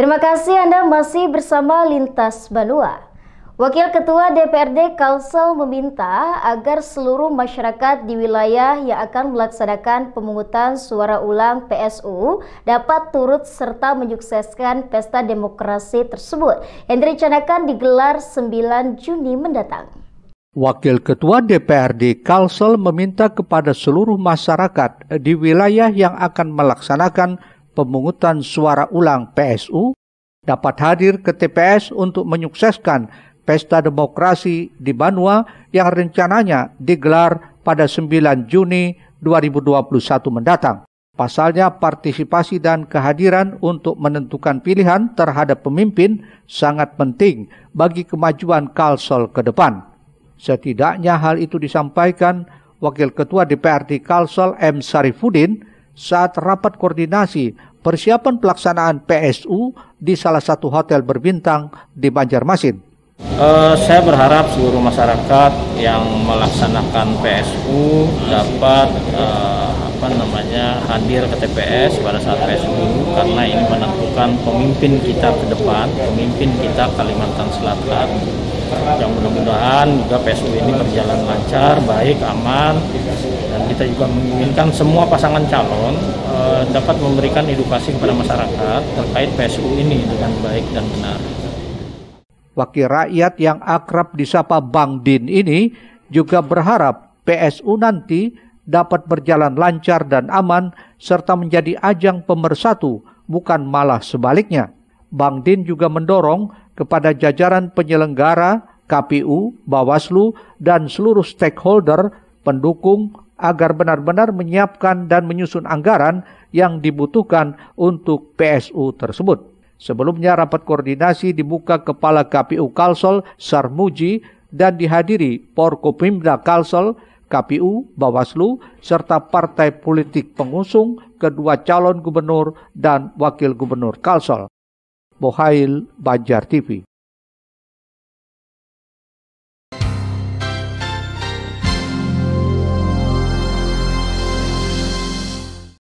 Terima kasih Anda masih bersama Lintas Banua. Wakil Ketua DPRD Kalsel meminta agar seluruh masyarakat di wilayah yang akan melaksanakan pemungutan suara ulang PSU dapat turut serta menyukseskan pesta demokrasi tersebut yang direncanakan digelar 9 Juni mendatang. Wakil Ketua DPRD Kalsel meminta kepada seluruh masyarakat di wilayah yang akan melaksanakan pemungutan suara ulang PSU dapat hadir ke TPS untuk menyukseskan pesta demokrasi di Banua yang rencananya digelar pada 9 Juni 2021 mendatang. Pasalnya partisipasi dan kehadiran untuk menentukan pilihan terhadap pemimpin sangat penting bagi kemajuan Kalsel ke depan. Setidaknya hal itu disampaikan Wakil Ketua DPRD Kalsel M. Sarifudin saat rapat koordinasi persiapan pelaksanaan PSU di salah satu hotel berbintang di Banjarmasin. Uh, saya berharap seluruh masyarakat yang melaksanakan PSU dapat uh, apa namanya hadir ke TPS pada saat PSU karena ini menentukan pemimpin kita ke depan, pemimpin kita Kalimantan Selatan yang mudah-mudahan juga PSU ini berjalan lancar, baik, aman dan kita juga menginginkan semua pasangan calon eh, dapat memberikan edukasi kepada masyarakat terkait PSU ini dengan baik dan benar. Wakil rakyat yang akrab disapa Bang Din ini juga berharap PSU nanti dapat berjalan lancar dan aman serta menjadi ajang pemersatu bukan malah sebaliknya. Bang Din juga mendorong kepada jajaran penyelenggara, KPU, Bawaslu, dan seluruh stakeholder pendukung agar benar-benar menyiapkan dan menyusun anggaran yang dibutuhkan untuk PSU tersebut. Sebelumnya rapat koordinasi dibuka Kepala KPU Kalsel Sarmuji dan dihadiri Porkopimda Kalsel, KPU, Bawaslu, serta partai politik pengusung kedua calon gubernur dan wakil gubernur Kalsel. Bohail Banjar TV.